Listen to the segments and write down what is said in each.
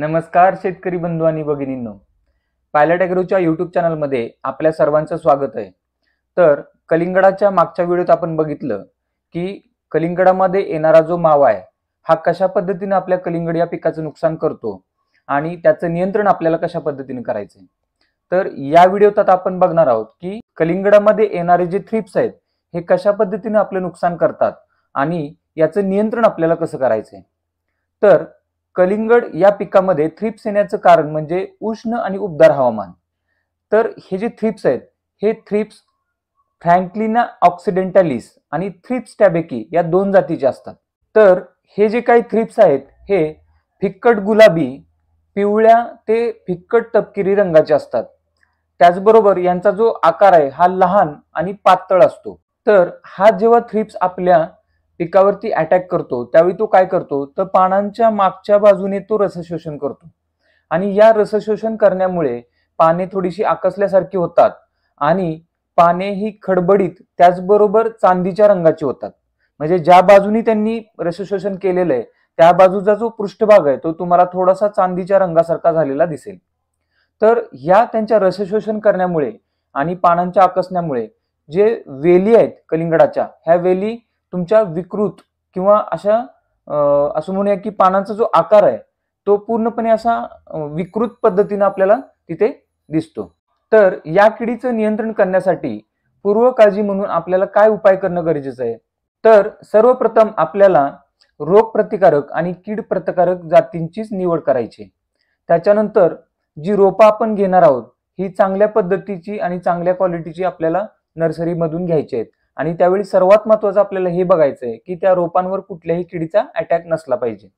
नमस्कार शेतकरी बंधू आणि भगिनींनो पायलट अॅग्रोच्या यूट्यूब चॅनलमध्ये आपल्या सर्वांचं स्वागत आहे तर कलिंगडाच्या मागच्या व्हिडिओत आपण बघितलं की कलिंगडामध्ये येणारा जो मावा आहे हा कशा पद्धतीने आपल्या कलिंगड या पिकाचं नुकसान करतो आणि त्याचं नियंत्रण आपल्याला कशा पद्धतीने करायचं तर या व्हिडिओत आता आपण बघणार आहोत की कलिंगडामध्ये येणारे जे थ्रिप्स आहेत हे कशा पद्धतीने आपलं नुकसान करतात आणि याचं नियंत्रण आपल्याला कसं करायचंय तर कलिंगड या पिकामध्ये थ्रिप्स येण्याचं कारण म्हणजे उष्ण आणि उबदार हवामान तर हे जे थ्रिप्स आहेत हे थ्रिप्स फ्रँकलिना ऑक्सिडेंटालिस आणि थ्रिप्स टॅबेकी या दोन जातीचे असतात तर हे जे काही थ्रिप्स आहेत हे फिक्कट गुलाबी पिवळ्या ते फिक्कट तपकिरी रंगाचे असतात त्याचबरोबर यांचा जो आकार आहे हा लहान आणि पातळ असतो तर हा जेव्हा थ्रिप्स आपल्या पिकावरती अटॅक करतो त्यावेळी तो काय करतो तर पानांच्या मागच्या बाजूने तो रसशोषण करतो आणि या रसशोषण करण्यामुळे पाने थोडीशी आकसल्यासारखी होतात आणि पाने ही खडबडीत त्याचबरोबर चांदीच्या रंगाची होतात म्हणजे ज्या बाजूनी त्यांनी रसशोषण केलेलं आहे त्या बाजूचा जो पृष्ठभाग आहे तो तुम्हाला थोडासा चांदीच्या रंगासारखा झालेला दिसेल तर ह्या त्यांच्या रसशोषण करण्यामुळे आणि पानांच्या आकसण्यामुळे जे वेली आहेत कलिंगडाच्या ह्या वेली तुमच्या विकृत किंवा अशा असं म्हणूया की पानांचा जो आकार आहे तो पूर्णपणे असा विकृत पद्धतीनं आपल्याला तिथे दिसतो तर या किडीचं नियंत्रण करण्यासाठी पूर्व काळजी म्हणून आपल्याला काय उपाय करणं गरजेचं आहे तर सर्वप्रथम आपल्याला रोगप्रतिकारक आणि कीड प्रतिकारक जातींचीच निवड करायची त्याच्यानंतर जी रोपं आपण घेणार आहोत ही चांगल्या पद्धतीची आणि चांगल्या क्वालिटीची आपल्याला नर्सरीमधून घ्यायची आहेत आणि त्यावेळी सर्वात महत्वाचं आपल्याला हे बघायचं आहे की त्या रोपांवर कुठल्याही किडीचा अटॅक नसला पाहिजे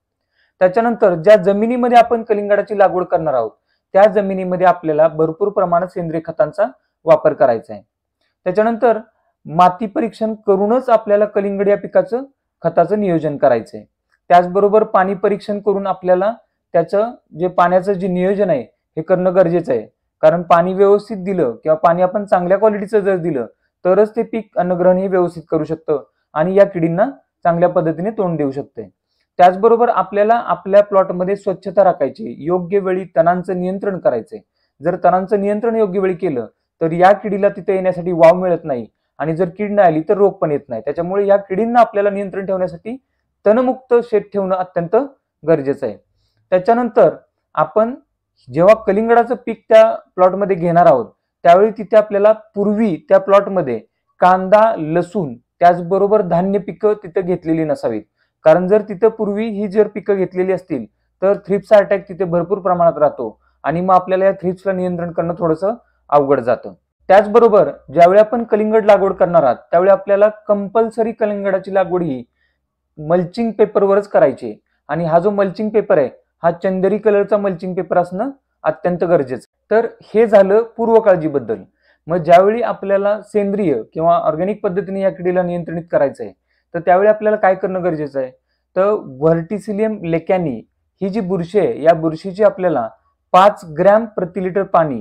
त्याच्यानंतर ज्या जमिनीमध्ये आपण कलिंगडाची लागवड करणार आहोत त्या जमिनीमध्ये आपल्याला भरपूर प्रमाणात सेंद्रिय खतांचा वापर करायचा आहे त्याच्यानंतर माती परीक्षण करूनच आपल्याला कलिंगड या पिकाचं खताचं नियोजन करायचं आहे त्याचबरोबर पाणी परीक्षण करून आपल्याला त्याचं जे पाण्याचं जे नियोजन आहे हे करणं गरजेचं आहे कारण पाणी व्यवस्थित दिलं किंवा पाणी आपण चांगल्या क्वालिटीचं जर दिलं तरच ते पीक अन्नग्रहणही व्यवस्थित करू शकतं आणि या किडींना चांगल्या पद्धतीने तोंड देऊ शकते त्याचबरोबर आपल्याला आपल्या प्लॉटमध्ये स्वच्छता राखायची योग्य वेळी तणांचं नियंत्रण करायचंय जर तणांचं नियंत्रण योग्य वेळी केलं तर या किडीला तिथे येण्यासाठी वाव मिळत नाही आणि जर किड नाही आली तर रोग पण येत नाही त्याच्यामुळे या किडींना आपल्याला नियंत्रण ठेवण्यासाठी तणमुक्त शेत ठेवणं अत्यंत गरजेचं आहे त्याच्यानंतर आपण जेव्हा कलिंगडाचं पीक त्या प्लॉटमध्ये घेणार आहोत त्यावेळी तिथे आपल्याला पूर्वी त्या प्लॉटमध्ये कांदा लसूण त्याचबरोबर धान्य पिकं तिथं घेतलेली नसावीत कारण जर तिथं पूर्वी ही जर पिकं घेतलेली असतील तर थ्रिप्सचा अटॅक तिथे भरपूर प्रमाणात राहतो आणि मग आपल्याला या थ्रिप्सला नियंत्रण करणं थोडंसं अवघड जातं त्याचबरोबर ज्यावेळी आपण कलिंगड लागवड करणार आहात त्यावेळी आपल्याला कंपल्सरी कलिंगडाची लागवड ही मल्चिंग पेपरवरच करायची आणि हा जो मल्चिंग पेपर आहे हा चंदरी कलरचा मल्चिंग पेपर असणं अत्यंत गरजेचं तर हे झालं पूर्व काळजीबद्दल मग ज्यावेळी आपल्याला सेंद्रिय किंवा ऑर्गॅनिक पद्धतीने या किडीला नियंत्रित करायचं आहे तर त्यावेळी आपल्याला काय करणं गरजेचं आहे तर व्हर्टिसिलियम लेकॅनी ही जी बुरशी आहे या बुरशीची आपल्याला पाच ग्रॅम प्रति लिटर पाणी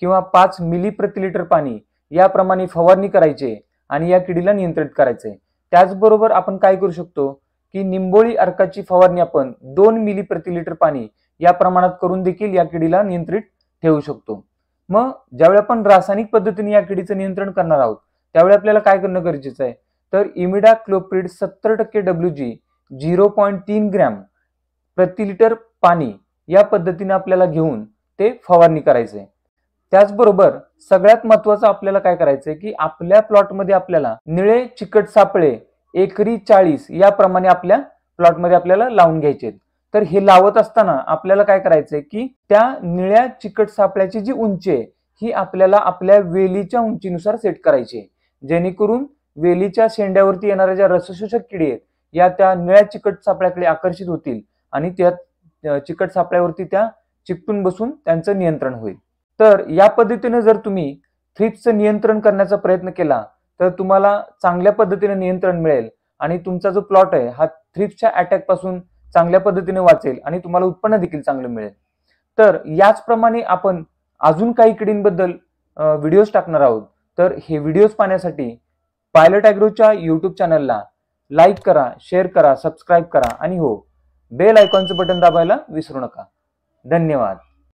किंवा पाच मिली प्रति लिटर पाणी याप्रमाणे फवारणी करायची आणि या किडीला नियंत्रित करायचं त्याचबरोबर आपण काय करू शकतो की निंबोळी अर्काची फवारणी आपण दोन मिली प्रति लिटर पाणी या प्रमाणात करून देखील या किडीला नियंत्रित ठेवू शकतो मग ज्यावेळी आपण रासायनिक पद्धतीने या किडीचं नियंत्रण करणार आहोत त्यावेळी आपल्याला काय करणं गरजेचं आहे तर इमिडा क्लोप्रिड सत्तर टक्के डब्ल्यू जी झिरो पॉईंट तीन ग्रॅम प्रति लिटर पाणी या पद्धतीने आपल्याला घेऊन ते फवारणी करायचे त्याचबरोबर सगळ्यात महत्वाचं आपल्याला काय करायचंय की आपल्या प्लॉटमध्ये आपल्याला निळे चिकट सापळे एकरी चाळीस प्रमाणे आपल्या प्लॉटमध्ये आपल्याला लावून घ्यायचे तर हे लावत असताना आपल्याला काय करायचंय की त्या निळ्या चिकट सापळ्याची जी उंची आहे ही आपल्याला आपल्या वेलीच्या उंचीनुसार सेट करायची आहे जेणेकरून वेलीच्या शेंड्यावरती येणाऱ्या ज्या रसशोषक किडे आहेत या त्या निळ्या चिकट सापळ्याकडे आकर्षित होतील आणि त्या चिकट सापळ्यावरती त्या चिकटून बसून त्यांचं नियंत्रण होईल तर या पद्धतीने जर तुम्ही थ्रिप्सचं नियंत्रण करण्याचा प्रयत्न केला तर तुम्हाला चांगल्या पद्धतीने नियंत्रण मिळेल आणि तुमचा जो प्लॉट आहे हा थ्रिप्सच्या अटॅकपासून चांगल्या पद्धतीने वाचेल आणि तुम्हाला उत्पन्न देखील चांगलं मिळेल तर याचप्रमाणे आपण अजून काही किडींबद्दल व्हिडिओज टाकणार आहोत तर हे व्हिडिओज पाहण्यासाठी पायलट ॲग्रोच्या यूट्यूब चॅनलला लाईक करा शेअर करा सबस्क्राईब करा आणि हो बेल आयकॉनचं बटन दाबायला विसरू नका धन्यवाद